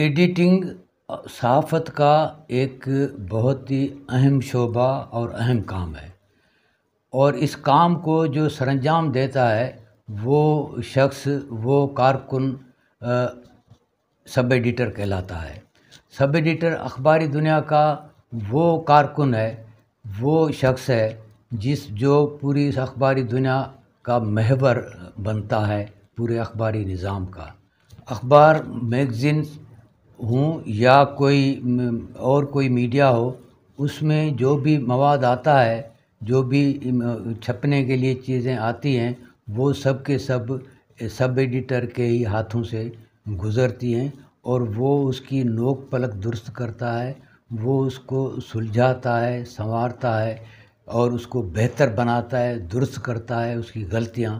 editing सहाफ़त का एक बहुत ही अहम शोबा और अहम काम है और इस काम को जो सरंजाम देता है वो शख्स वो कारकुन सब एडिटर कहलाता है सब एडिटर अखबारी दुनिया का वो कारकुन है वो शख्स है जिस जो पूरी इस अखबारी दुनिया का महवर बनता है पूरे अखबारी निज़ाम का अखबार मैगज़ीन्स हूँ या कोई और कोई मीडिया हो उसमें जो भी मवाद आता है जो भी छपने के लिए चीज़ें आती हैं वो सब के सब सब एडिटर के ही हाथों से गुज़रती हैं और वो उसकी नोक पलक दुरुस्त करता है वो उसको सुलझाता है संवारता है और उसको बेहतर बनाता है दुरुस्त करता है उसकी गलतियाँ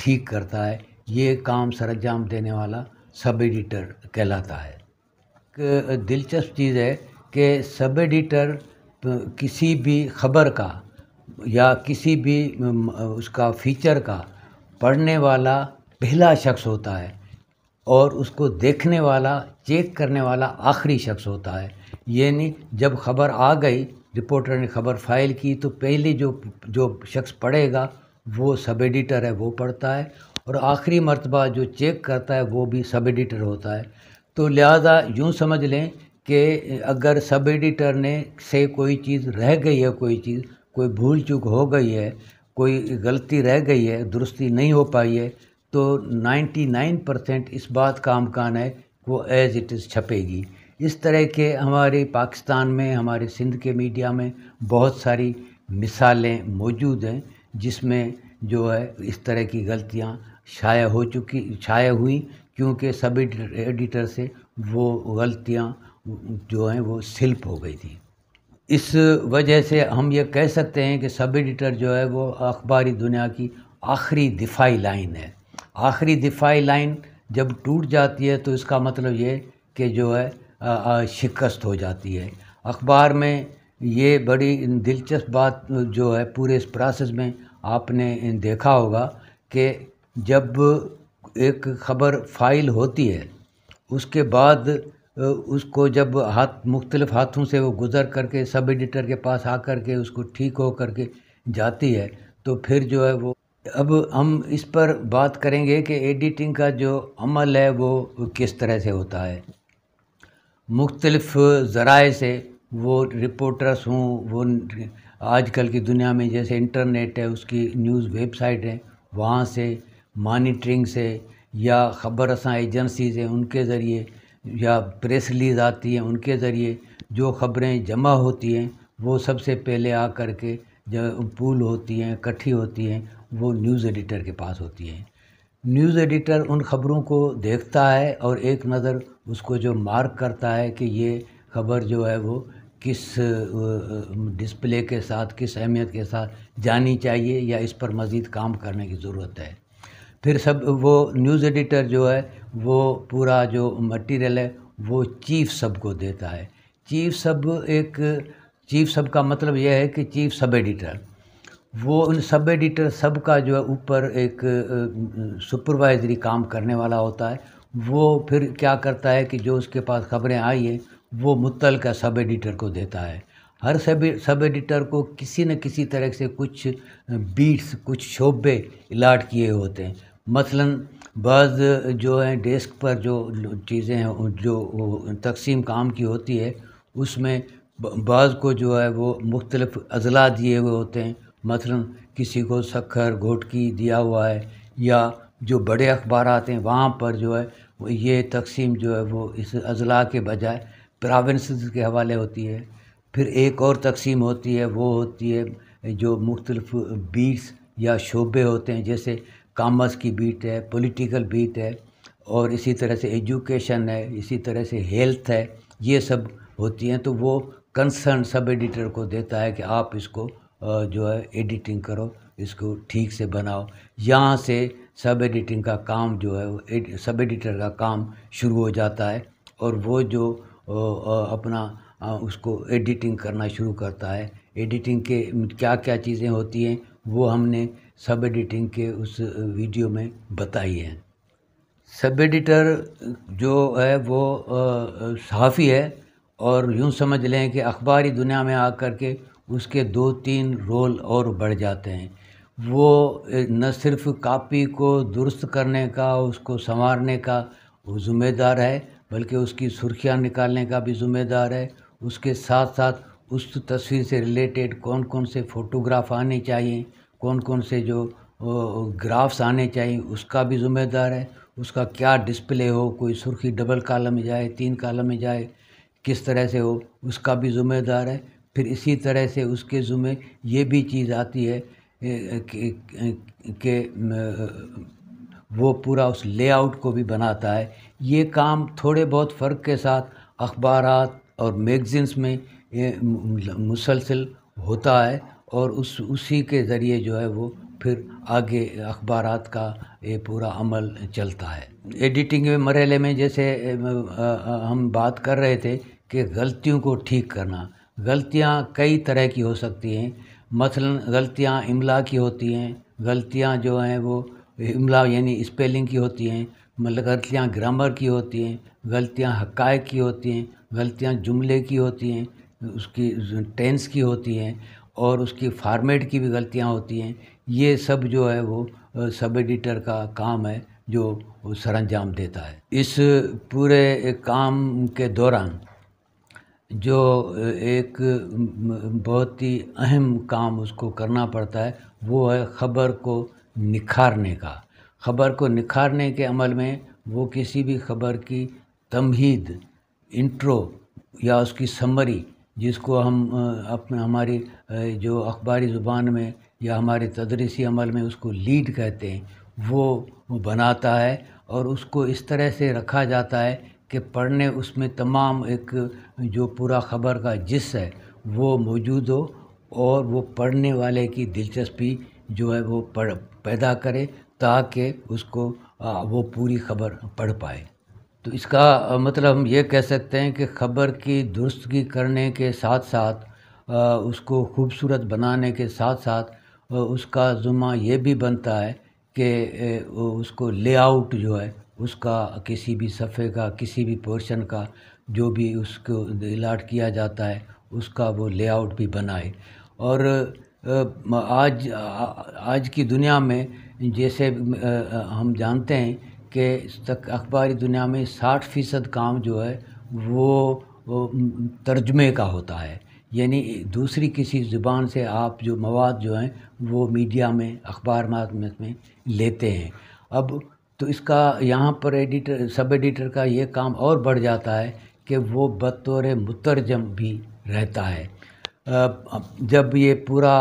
ठीक करता है ये काम सरंजाम देने वाला सब एडिटर कहलाता है एक दिलचस्प चीज़ है कि सब एडिटर किसी भी खबर का या किसी भी उसका फीचर का पढ़ने वाला पहला शख्स होता है और उसको देखने वाला चेक करने वाला आखिरी शख्स होता है यानी जब खबर आ गई रिपोर्टर ने खबर फाइल की तो पहले जो जो शख्स पढ़ेगा वो सब एडिटर है वो पढ़ता है और आखिरी मरतबा जो चेक करता है वो भी सब एडिटर होता है तो लिहाजा यूँ समझ लें कि अगर सब एडिटर ने से कोई चीज़ रह गई है कोई चीज़ कोई भूल चूक हो गई है कोई गलती रह गई है दुरुस्ती नहीं हो पाई है तो 99 परसेंट इस बात का अमकान है वो एज़ इट इज़ छपेगी इस तरह के हमारे पाकिस्तान में हमारे सिंध के मीडिया में बहुत सारी मिसालें मौजूद हैं जिसमें जो है इस तरह की गलतियाँ शाया हो चुकी शाया हुई क्योंकि सब एडिटर से वो गलतियाँ जो हैं वो सिल्प हो गई थी इस वजह से हम ये कह सकते हैं कि सब एडिटर जो है वो अखबारी दुनिया की आखिरी दिफाई लाइन है आखिरी दिफाई लाइन जब टूट जाती है तो इसका मतलब ये कि जो है शिकस्त हो जाती है अखबार में ये बड़ी दिलचस्प बात जो है पूरे इस प्रोसेस में आपने देखा होगा कि जब एक ख़बर फाइल होती है उसके बाद उसको जब हाथ मुख्तलिफ़ हाथों से वो गुज़र करके सब एडिटर के पास आ करके उसको ठीक हो करके जाती है तो फिर जो है वो अब हम इस पर बात करेंगे कि एडिटिंग का जो अमल है वो किस तरह से होता है मुख्तलफ़ ज़राए से वो रिपोर्टर्स हों वो आजकल की दुनिया में जैसे इंटरनेट है उसकी न्यूज़ वेबसाइट है वहाँ से मॉनिटरिंग से या ख़बर असां एजेंसीज़ हैं उनके ज़रिए या प्रेस रिलीज़ आती हैं उनके ज़रिए जो ख़बरें जमा होती हैं वो सबसे पहले आ कर के जो पूल होती हैं इकट्ठी होती हैं वो न्यूज़ एडिटर के पास होती हैं न्यूज़ एडिटर उन ख़बरों को देखता है और एक नज़र उसको जो मार्क करता है कि ये ख़बर जो है वो किस डिस्प्ले के साथ किस अहमियत के साथ जानी चाहिए या इस पर मज़ीद काम करने की ज़रूरत है फिर सब वो न्यूज़ एडिटर जो है वो पूरा जो मटेरियल है वो चीफ सब को देता है चीफ सब एक चीफ सब का मतलब यह है कि चीफ सब एडिटर वो उन सब एडिटर सब का जो है ऊपर एक सुपरवाइजरी काम करने वाला होता है वो फिर क्या करता है कि जो उसके पास खबरें आई हैं वो मुतल का सब एडिटर को देता है हर सब सब एडिटर को किसी न किसी तरह से कुछ बीट्स कुछ शोबे इलाट किए होते हैं मसलन बाद जो है डेस्क पर जो चीज़ें हैं जो तक़सीम काम की होती है उसमें बाद को जो है वो मुख्तलफ़ अज़ला दिए हुए होते हैं मसलन किसी को सक्खर घोटकी दिया हुआ है या जो बड़े अखबार आते हैं वहाँ पर जो है ये तकसीम जो है वो इस अजला के बजाय प्राविंस के हवाले होती है फिर एक और तकसीम होती है वो होती है जो मुख्तलफ़ बीस या शोबे होते हैं जैसे कामर्स की बीट है पॉलिटिकल बीट है और इसी तरह से एजुकेशन है इसी तरह से हेल्थ है ये सब होती हैं तो वो कंसर्न सब एडिटर को देता है कि आप इसको जो है एडिटिंग करो इसको ठीक से बनाओ यहाँ से सब एडिटिंग का काम जो है सब एडिटर का काम शुरू हो जाता है और वो जो अपना उसको एडिटिंग करना शुरू करता है एडिटिंग के क्या क्या चीज़ें होती हैं वो हमने सब एडिटिंग के उस वीडियो में बताई है सब एडिटर जो है वो सहाफ़ी है और यूँ समझ लें कि अखबारी दुनिया में आ कर के उसके दो तीन रोल और बढ़ जाते हैं वो न सिर्फ कापी को दुरुस्त करने का उसको संवारने का वो ज़िम्मेदार है बल्कि उसकी सुर्खियाँ निकालने का भी ज़िम्मेदार है उसके साथ साथ उस तस्वीर से रिलेटेड कौन कौन से फ़ोटोग्राफ आने चाहिए कौन कौन से जो ग्राफ्स आने चाहिए उसका भी ज़िम्मेदार है उसका क्या डिस्प्ले हो कोई सुर्खी डबल कालम में जाए तीन कालम में जाए किस तरह से हो उसका भी ज़िम्मेदार है फिर इसी तरह से उसके ज़ुमे ये भी चीज़ आती है कि वो पूरा उस लेआउट को भी बनाता है ये काम थोड़े बहुत फ़र्क के साथ अखबार और मैगज़ीन्स में मुसलसल होता है और उस उसी के ज़रिए जो है वो फिर आगे अखबार का ये पूरा अमल चलता है एडिटिंग में मरहले में जैसे हम बात कर रहे थे कि गलतियों को ठीक करना गलतियाँ कई तरह की हो सकती हैं मसलन गलतियाँ इमला की होती हैं गलतियाँ जो हैं वो इमला यानी स्पेलिंग की होती हैं मतलब गलतियाँ ग्रामर की होती हैं गलतियाँ हकाय की होती हैं गलतियाँ जुमले की होती हैं उसकी टेंस की होती हैं और उसकी फ़ार्मेट की भी गलतियाँ होती हैं ये सब जो है वो सब एडिटर का काम है जो सर अंजाम देता है इस पूरे काम के दौरान जो एक बहुत ही अहम काम उसको करना पड़ता है वो है ख़बर को निखारने का ख़बर को निखारने के अमल में वो किसी भी ख़बर की तमहीद इंट्रो या उसकी समरी जिसको हम अपने हमारी जो अखबारी ज़ुबान में या हमारे तदरीसी अमल में उसको लीड कहते हैं वो बनाता है और उसको इस तरह से रखा जाता है कि पढ़ने उसमें तमाम एक जो पूरा ख़बर का जिस है वो मौजूद हो और वो पढ़ने वाले की दिलचस्पी जो है वो पढ़ पैदा करे ताकि उसको वो पूरी खबर पढ़ पाए तो इसका मतलब हम ये कह सकते हैं कि ख़बर की दुरुस्तगी करने के साथ साथ उसको खूबसूरत बनाने के साथ साथ उसका ज़ुम्मा ये भी बनता है कि उसको लेआउट जो है उसका किसी भी सफ़े का किसी भी पोर्शन का जो भी उसको अलाट किया जाता है उसका वो लेआउट भी बनाए और आज आज की दुनिया में जैसे हम जानते हैं के अखबारी दुनिया में साठ फ़ीसद काम जो है वो वो तर्जमे का होता है यानी दूसरी किसी ज़ुबान से आप जो मवाद जो हैं वो मीडिया में अखबार में लेते हैं अब तो इसका यहाँ पर एडिटर सब एडिटर का ये काम और बढ़ जाता है कि वो बतौर मुतरजम भी रहता है जब ये पूरा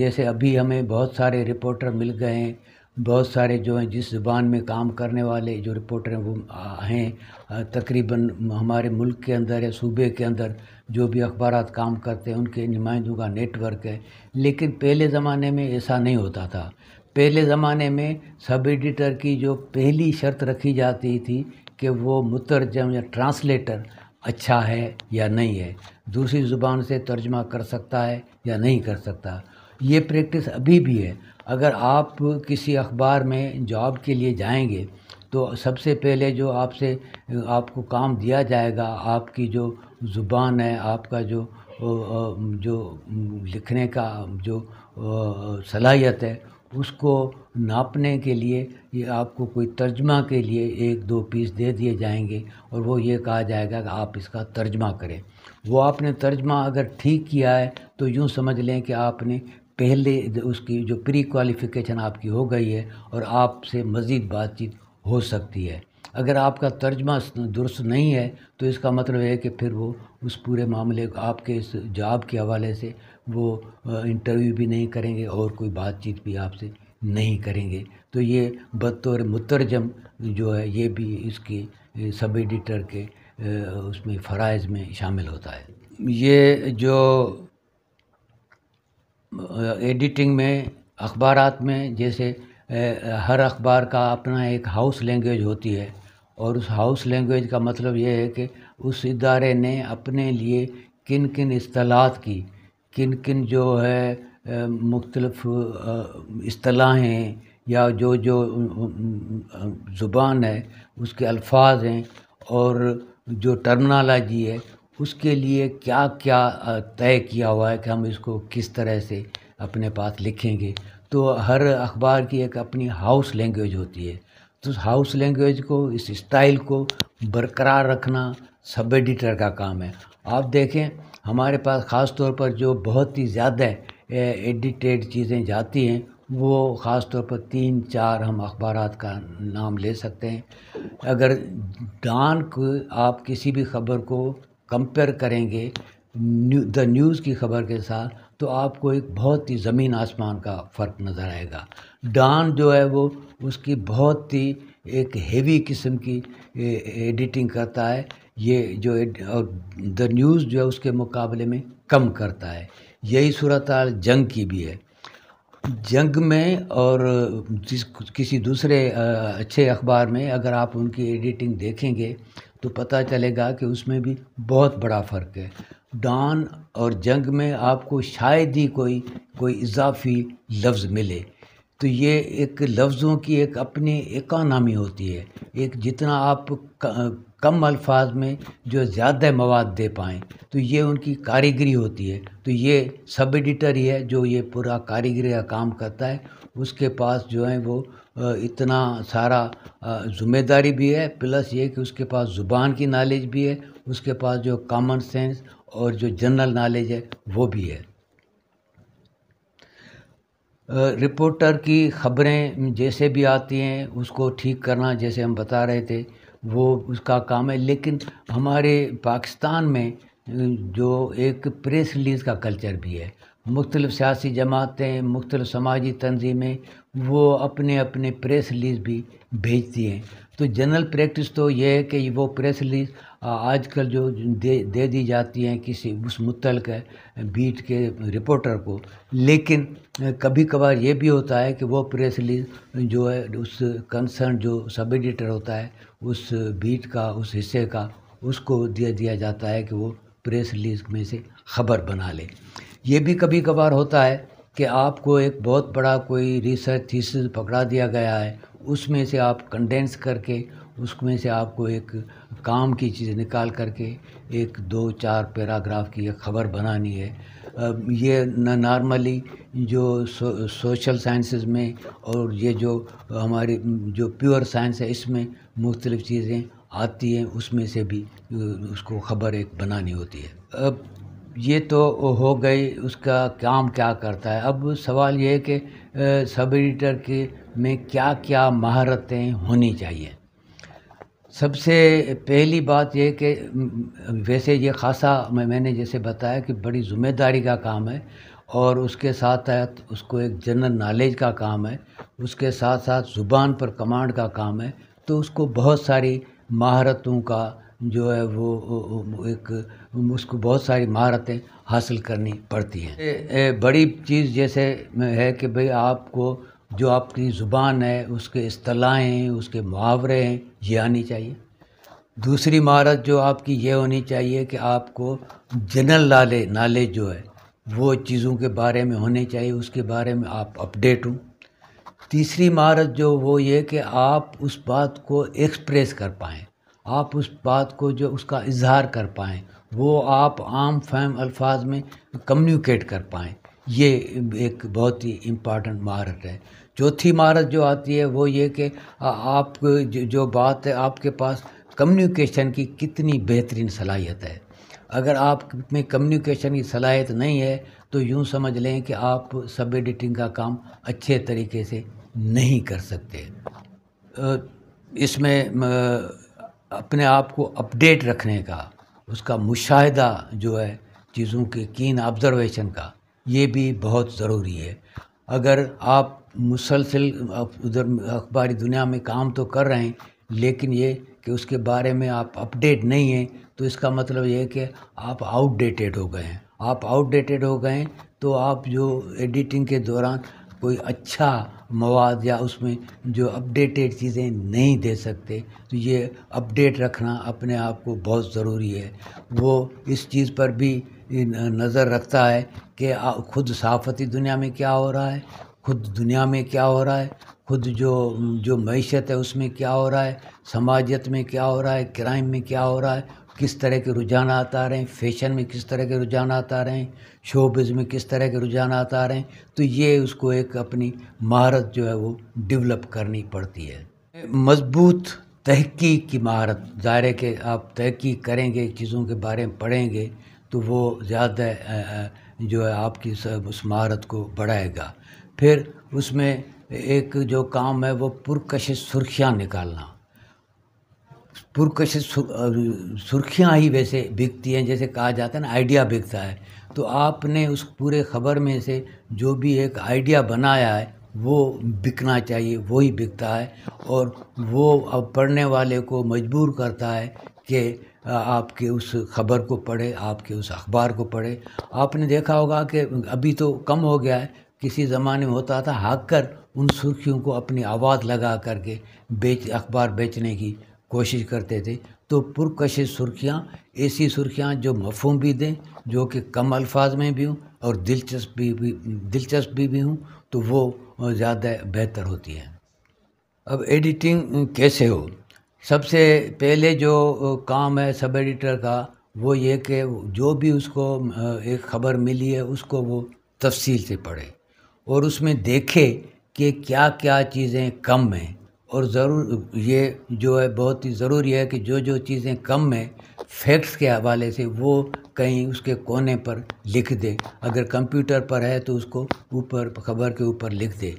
जैसे अभी हमें बहुत सारे रिपोर्टर मिल गए हैं बहुत सारे जो हैं जिस ज़ुबान में काम करने वाले जो रिपोर्टर हैं वो हैं तकरीबन हमारे मुल्क के अंदर या सूबे के अंदर जो भी अखबार काम करते हैं उनके नुमाइंदों का नेटवर्क है लेकिन पहले ज़माने में ऐसा नहीं होता था पहले ज़माने में सब एडिटर की जो पहली शर्त रखी जाती थी कि वो मुतरजम या ट्रांसलेटर अच्छा है या नहीं है दूसरी ज़ुबान से तर्जमा कर सकता है या नहीं कर सकता ये प्रैक्टिस अभी भी है अगर आप किसी अखबार में जॉब के लिए जाएंगे तो सबसे पहले जो आपसे आपको काम दिया जाएगा आपकी जो ज़ुबान है आपका जो जो लिखने का जो सलाहियत है उसको नापने के लिए ये आपको कोई तर्जमा के लिए एक दो पीस दे दिए जाएंगे और वो ये कहा जाएगा कि आप इसका तर्जमा करें वो आपने तर्जमा अगर ठीक किया है तो यूँ समझ लें कि आपने पहले उसकी जो प्री क्वालिफ़िकेशन आपकी हो गई है और आपसे मज़ीद बातचीत हो सकती है अगर आपका तर्जमा दुरुस्त नहीं है तो इसका मतलब है कि फिर वो उस पूरे मामले आपके इस जॉब के हवाले से वो इंटरव्यू भी नहीं करेंगे और कोई बातचीत भी आपसे नहीं करेंगे तो ये बतौर मुतरजम जो है ये भी इसकी सब एडिटर के उसमें फ़राइज़ में शामिल होता है ये जो एडिटिंग में अखबार में जैसे हर अखबार का अपना एक हाउस लैंग्वेज होती है और उस हाउस लैंग्वेज का मतलब यह है कि उस इदारे ने अपने लिए किन किन अतलात की किन किन जो है मुख्तलफ़ असलाहें या जो जो ज़ुबान है उसके अल्फाज हैं और जो टर्मनोलॉजी है उसके लिए क्या क्या तय किया हुआ है कि हम इसको किस तरह से अपने पास लिखेंगे तो हर अखबार की एक अपनी हाउस लैंग्वेज होती है तो हाउस लैंग्वेज को इस स्टाइल को बरकरार रखना सब एडिटर का काम है आप देखें हमारे पास ख़ास तौर पर जो बहुत ही ज़्यादा एडिटेड चीज़ें जाती हैं वो ख़ास तौर पर तीन चार हम अखबार का नाम ले सकते हैं अगर डान को आप किसी भी खबर को कंपेयर करेंगे न्यू द न्यूज़ की खबर के साथ तो आपको एक बहुत ही ज़मीन आसमान का फ़र्क नज़र आएगा डान जो है वो उसकी बहुत ही एक हेवी किस्म की एडिटिंग करता है ये जो और द न्यूज़ जो है उसके मुकाबले में कम करता है यही सूरत जंग की भी है जंग में और जिस किसी दूसरे अच्छे अखबार में अगर आप उनकी एडिटिंग देखेंगे तो पता चलेगा कि उसमें भी बहुत बड़ा फ़र्क है डान और जंग में आपको शायद ही कोई कोई इजाफी लफ्ज़ मिले तो ये एक लफ्ज़ों की एक अपनी इकानमी होती है एक जितना आप कम अल्फाज में जो ज़्यादा मवाद दे पाएँ तो ये उनकी कारीगरी होती है तो ये सब एडिटर ही है जो ये पूरा कारीगरी का काम करता है उसके पास जो है वो इतना सारा ज़िम्मेदारी भी है प्लस ये कि उसके पास ज़ुबान की नॉलेज भी है उसके पास जो कॉमन सेंस और जो जनरल नॉलेज है वो भी है रिपोर्टर की ख़बरें जैसे भी आती हैं उसको ठीक करना जैसे हम बता रहे थे वो उसका काम है लेकिन हमारे पाकिस्तान में जो एक प्रेस रिलीज़ का कल्चर भी है मुख्तलिफ़ सियासी जमातें मुख्तलिफ़ समाजी तंजीमें वो अपने अपने प्रेस रिलीज़ भी भेजती हैं तो जनरल प्रैक्टिस तो ये है कि वो प्रेस रिलीज़ आज कल जो दे दे दी जाती हैं किसी उस मुतल के बीट के रिपोर्टर को लेकिन कभी कभार ये भी होता है कि वो प्रेस रिलीज़ जो है उस कंसर्न जो सब एडिटर होता है उस बीट का उस हिस्से का उसको दे दिया जाता है कि वो प्रेस रिलीज़ में से खबर बना ले ये भी कभी कभार होता है कि आपको एक बहुत बड़ा कोई रिसर्च थीसिस पकड़ा दिया गया है उसमें से आप कंडेंस करके उसमें से आपको एक काम की चीज़ निकाल करके एक दो चार पैराग्राफ की एक खबर बनानी है ये नॉर्मली जो सो, सोशल साइंसेज में और ये जो हमारी जो प्योर साइंस है इसमें मुख्तलिफ़ चीज़ें आती हैं उसमें से भी उसको खबर एक बनानी होती है अब ये तो हो गई उसका काम क्या करता है अब सवाल ये है कि सब एडिटर के में क्या क्या महारतें होनी चाहिए सबसे पहली बात यह कि वैसे ये खासा मैं मैंने जैसे बताया कि बड़ी ज़िम्मेदारी का काम है और उसके साथ साथ उसको एक जनरल नॉलेज का काम है उसके साथ साथ ज़ुबान पर कमांड का काम है तो उसको बहुत सारी महारतों का जो है वो एक उसको बहुत सारी महारतें हासिल करनी पड़ती हैं बड़ी चीज़ जैसे है कि भाई आपको जो आपकी ज़ुबान है उसके असलाहें उसके मुहावरे हैं ये आनी चाहिए दूसरी महारत जो आपकी ये होनी चाहिए कि आपको जनरल नाले नाले जो है वो चीज़ों के बारे में होने चाहिए उसके बारे में आप अपडेट हों तीसरी महारत जो वो ये कि आप उस बात को एक्सप्रेस कर पाएँ आप उस बात को जो उसका इजहार कर पाएँ वो आप आम फैम अल्फाज में कम्युनिकेट कर पाएँ ये एक बहुत ही इम्पॉर्टेंट महारत है चौथी महारत जो आती है वो ये कि आप जो बात है आपके पास कम्युनिकेशन की कितनी बेहतरीन सलाहियत है अगर आप में कम्युनिकेशन की सलाहियत नहीं है तो यूँ समझ लें कि आप सब एडिटिंग का काम अच्छे तरीके से नहीं कर सकते इसमें अपने आप को अपडेट रखने का उसका मुशाहिदा जो है चीज़ों के कीन ऑब्ज़रवेशन का ये भी बहुत ज़रूरी है अगर आप मुसलसल उधर अखबारी दुनिया में काम तो कर रहे हैं लेकिन ये कि उसके बारे में आप अपडेट नहीं हैं तो इसका मतलब ये है कि आप आउटडेटेड हो गए हैं आप आउटडेटेड हो गए तो आप जो एडिटिंग के दौरान कोई अच्छा मवाद या उसमें जो अपडेटेड चीज़ें नहीं दे सकते तो ये अपडेट रखना अपने आप को बहुत ज़रूरी है वो इस चीज़ पर भी नज़र रखता है कि खुद सहाफ़ती दुनिया में क्या हो रहा है खुद दुनिया में क्या हो रहा है खुद जो जो मीशत है उसमें क्या हो रहा है समाजियत में क्या हो रहा है क्राइम में क्या हो रहा है किस तरह के रुझान आता रहे हैं फैशन में किस तरह के रुझान आता रहे हैं शोबिज़ में किस तरह के रुझान आता रहे हैं तो ये उसको एक अपनी महारत जो है वो डेवलप करनी पड़ती है मजबूत तहकीक की महारत है के आप तहकीक करेंगे चीज़ों के बारे में पढ़ेंगे तो वो ज़्यादा जो है आपकी सब उस महारत को बढ़ाएगा फिर उसमें एक जो काम है वो पुरकश सुर्खियाँ निकालना पुरकश सुर्खियाँ ही वैसे बिकती हैं जैसे कहा जाता है ना आइडिया बिकता है तो आपने उस पूरे खबर में से जो भी एक आइडिया बनाया है वो बिकना चाहिए वो ही बिकता है और वो अब पढ़ने वाले को मजबूर करता है कि आपके उस खबर को पढ़े आपके उस अखबार को पढ़े आपने देखा होगा कि अभी तो कम हो गया है किसी ज़माने में होता था हाक कर उन सुर्खियों को अपनी आवाज़ लगा करके बेच अखबार बेचने की कोशिश करते थे तो पुरकशिश सुर्खियाँ ऐसी सुर्खियाँ जो मफहम भी दें जो कि कम अल्फाज में भी हों और दिलचस्प भी, भी दिलचस्प भी, भी हों तो वो ज़्यादा बेहतर होती है अब एडिटिंग कैसे हो सबसे पहले जो काम है सब एडिटर का वो ये कि जो भी उसको एक खबर मिली है उसको वो तफसील से पढ़े और उसमें देखे कि क्या क्या चीज़ें कम हैं और ज़रूर ये जो है बहुत ही ज़रूरी है कि जो जो चीज़ें कम हैं फैक्ट्स के हवाले से वो कहीं उसके कोने पर लिख दे अगर कंप्यूटर पर है तो उसको ऊपर खबर के ऊपर लिख दे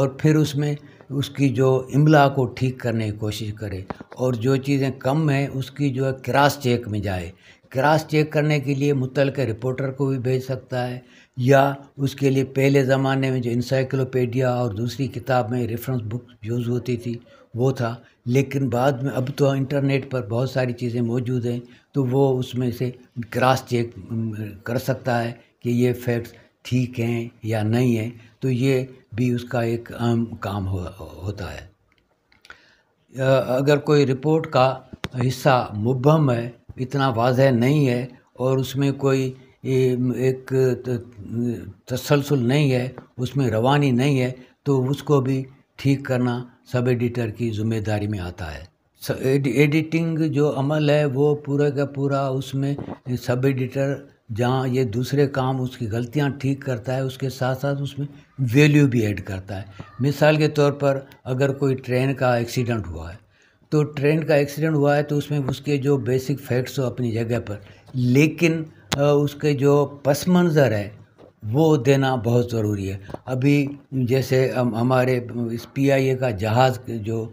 और फिर उसमें उसकी जो इमला को ठीक करने की कोशिश करे और जो चीज़ें कम हैं उसकी जो है क्रॉस चेक में जाए क्रॉस चेक करने के लिए मुतल के रिपोर्टर को भी भेज सकता है या उसके लिए पहले ज़माने में जो इंसाइक्लोपीडिया और दूसरी किताब में रेफरेंस बुक यूज़ होती थी वो था लेकिन बाद में अब तो इंटरनेट पर बहुत सारी चीज़ें मौजूद हैं तो वो उसमें से क्रॉस चेक कर सकता है कि ये फैक्ट्स ठीक हैं या नहीं हैं तो ये भी उसका एक आम काम हो, होता है अगर कोई रिपोर्ट का हिस्सा मुबम है इतना वाजह नहीं है और उसमें कोई एक तसलसल नहीं है उसमें रवानी नहीं है तो उसको भी ठीक करना सब एडिटर की ज़िम्मेदारी में आता है एडिटिंग जो अमल है वो पूरे का पूरा उसमें सब एडिटर जहाँ ये दूसरे काम उसकी गलतियाँ ठीक करता है उसके साथ साथ उसमें वैल्यू भी ऐड करता है मिसाल के तौर पर अगर कोई ट्रेन का एक्सीडेंट हुआ है तो ट्रेन का एक्सीडेंट हुआ है तो उसमें उसके जो बेसिक फैक्ट्स हो अपनी जगह पर लेकिन उसके जो पस मंज़र है वो देना बहुत ज़रूरी है अभी जैसे हम हमारे इस पी आई ए का जहाज़ जो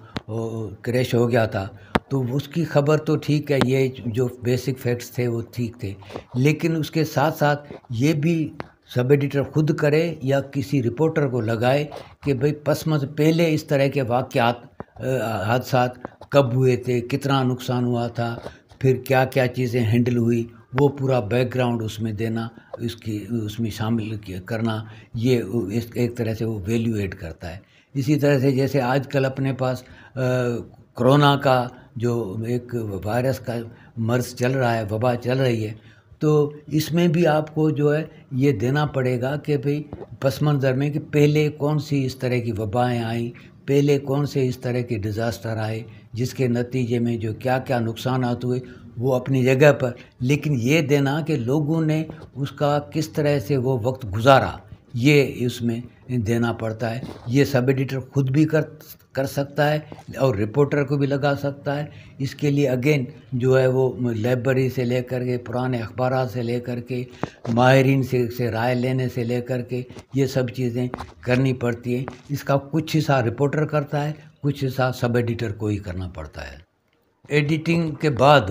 क्रैश हो गया था तो उसकी खबर तो ठीक है ये जो बेसिक फैक्ट्स थे वो ठीक थे लेकिन उसके साथ साथ ये भी सब एडिटर खुद करे या किसी रिपोर्टर को लगाए कि भाई पसमस पहले इस तरह के वाक़ात हादसा कब हुए थे कितना नुकसान हुआ था फिर क्या क्या चीज़ें हैंडल हुई वो पूरा बैकग्राउंड उसमें देना उसकी उसमें शामिल करना ये एक तरह से वो वैल्यू एड करता है इसी तरह से जैसे आजकल अपने पास कोरोना का जो एक वायरस का मर्ज चल रहा है वबा चल रही है तो इसमें भी आपको जो है ये देना पड़ेगा कि भाई पस मंज़र में कि पहले कौन सी इस तरह की वबाएँ आई पहले कौन से इस तरह के डिज़ास्टर आए जिसके नतीजे में जो क्या क्या नुकसान हुए वो अपनी जगह पर लेकिन ये देना कि लोगों ने उसका किस तरह से वो वक्त गुजारा ये उसमें देना पड़ता है ये सब एडिटर खुद भी कर कर सकता है और रिपोर्टर को भी लगा सकता है इसके लिए अगेन जो है वो लाइब्रेरी से लेकर के पुराने अखबार से लेकर के माहरीन से, से राय लेने से लेकर के ये सब चीज़ें करनी पड़ती हैं इसका कुछ हिस्सा रिपोर्टर करता है कुछ हिस्सा सब एडिटर को ही करना पड़ता है एडिटिंग के बाद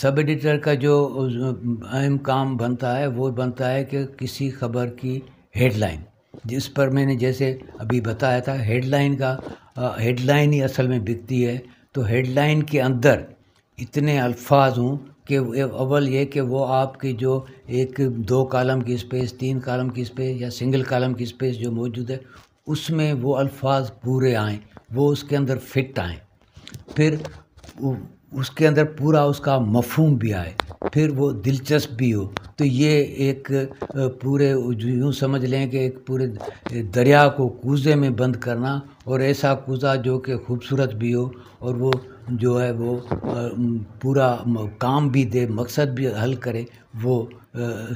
सब एडिटर का जो अहम काम बनता है वो बनता है कि किसी खबर की हेडलाइन जिस पर मैंने जैसे अभी बताया था हेडलाइन का हेडलाइन ही असल में बिकती है तो हेडलाइन के अंदर इतने अल्फाज हों कि अव्वल ये कि वो आपकी जो एक दो कॉलम की स्पेस तीन कॉलम की स्पेस या सिंगल कॉलम की स्पेस जो मौजूद है उसमें वो अल्फाज पूरे आएँ वो उसके अंदर फिट आएँ फिर उसके अंदर पूरा उसका मफहूम भी आए फिर वो दिलचस्प भी हो तो ये एक पूरे यूँ समझ लें कि एक पूरे दरिया को कूजे में बंद करना और ऐसा कूजा जो कि खूबसूरत भी हो और वो जो है वो पूरा काम भी दे मकसद भी हल करे वो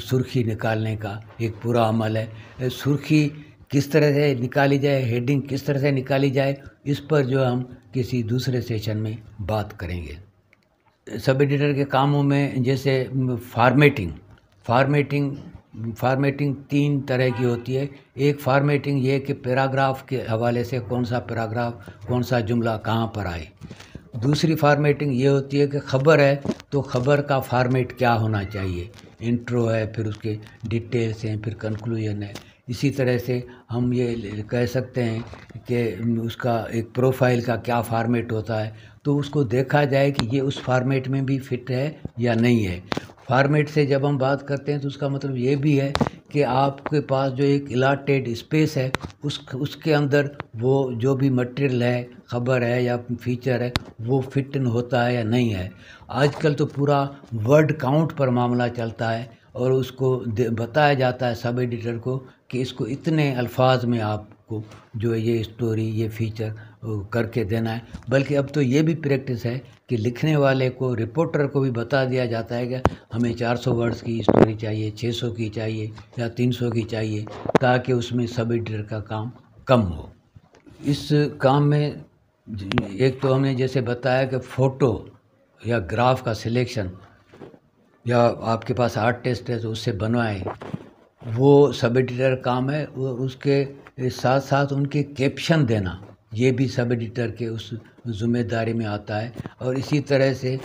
सुर्खी निकालने का एक पूरा अमल है सुर्खी किस तरह से निकाली जाए हेडिंग किस तरह से निकाली जाए इस पर जो हम किसी दूसरे सेशन में बात करेंगे सब एडिटर के कामों में जैसे फार्मेटिंग फार्मेटिंग फार्मेटिंग तीन तरह की होती है एक फार्मेटिंग ये कि पैराग्राफ के हवाले से कौन सा पैराग्राफ कौन सा जुमला कहाँ पर आए दूसरी फार्मेटिंग ये होती है कि खबर है तो खबर का फार्मेट क्या होना चाहिए इंट्रो है फिर उसके डिटेल्स हैं फिर कंक्लूजन है इसी तरह से हम ये कह सकते हैं कि उसका एक प्रोफाइल का क्या फार्मेट होता है तो उसको देखा जाए कि ये उस फार्मेट में भी फिट है या नहीं है फार्मेट से जब हम बात करते हैं तो उसका मतलब ये भी है कि आपके पास जो एक इलाटेड स्पेस है उस उसके अंदर वो जो भी मटेरियल है खबर है या फीचर है वो फिट होता है या नहीं है आजकल तो पूरा वर्ड काउंट पर मामला चलता है और उसको बताया जाता है सब एडिटर को कि इसको इतने अल्फाज में आपको जो है ये स्टोरी ये फीचर करके देना है बल्कि अब तो ये भी प्रैक्टिस है कि लिखने वाले को रिपोर्टर को भी बता दिया जाता है कि हमें 400 वर्ड्स की स्टोरी चाहिए 600 की चाहिए या 300 की चाहिए ताकि उसमें सब एडिटर का काम कम हो इस काम में एक तो हमने जैसे बताया कि फ़ोटो या ग्राफ का सिलेक्शन या आपके पास आर्ट टेस्ट है तो उससे बनवाएं वो सब एडिटर काम है वो उसके साथ साथ उनके कैप्शन देना ये भी सब एडिटर के उस ज़िम्मेदारी में आता है और इसी तरह से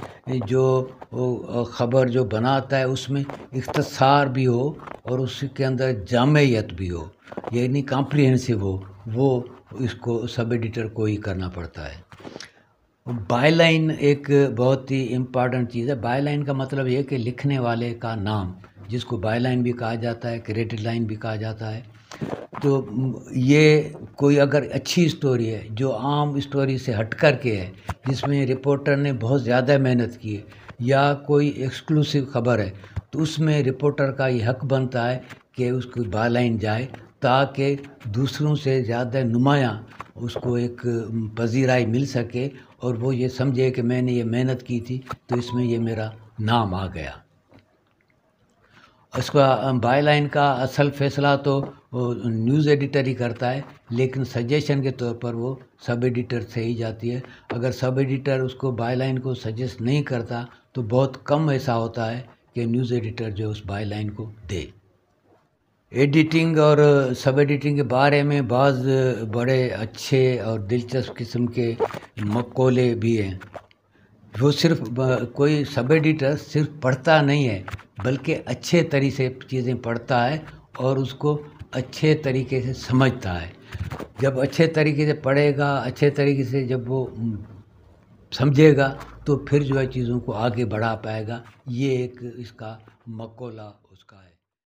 जो ख़बर जो बनाता है उसमें इख्तसार भी हो और उसके अंदर जामयत भी हो यानी कॉम्प्रिहेंसिव हो वो इसको सब एडिटर को ही करना पड़ता है बायलाइन एक बहुत ही इम्पॉर्टेंट चीज़ है बायलाइन का मतलब ये कि लिखने वाले का नाम जिसको बायलाइन भी कहा जाता है क्रेडिट लाइन भी कहा जाता है तो ये कोई अगर अच्छी स्टोरी है जो आम स्टोरी से हट कर के है जिसमें रिपोर्टर ने बहुत ज़्यादा मेहनत की है या कोई एक्सक्लूसिव खबर है तो उसमें रिपोर्टर का ये हक बनता है कि उसको बायलाइन जाए ताकि दूसरों से ज़्यादा नुमाया उसको एक पजीराई मिल सके और वो ये समझे कि मैंने ये मेहनत की थी तो इसमें ये मेरा नाम आ गया इसका बाईलाइन का असल फैसला तो न्यूज़ एडिटर ही करता है लेकिन सजेशन के तौर पर वो सब एडिटर से ही जाती है अगर सब एडिटर उसको बाई लाइन को सजेस्ट नहीं करता तो बहुत कम ऐसा होता है कि न्यूज़ एडिटर जो उस बाई लाइन को दे एडिटिंग और सब एडिटिंग के बारे में बाज बड़े अच्छे और दिलचस्प किस्म के मकोले भी हैं वो सिर्फ कोई सब एडिटर सिर्फ पढ़ता नहीं है बल्कि अच्छे तरीके से चीज़ें पढ़ता है और उसको अच्छे तरीके से समझता है जब अच्छे तरीके से पढ़ेगा अच्छे तरीके से जब वो समझेगा तो फिर जो है चीज़ों को आगे बढ़ा पाएगा ये एक इसका मकोला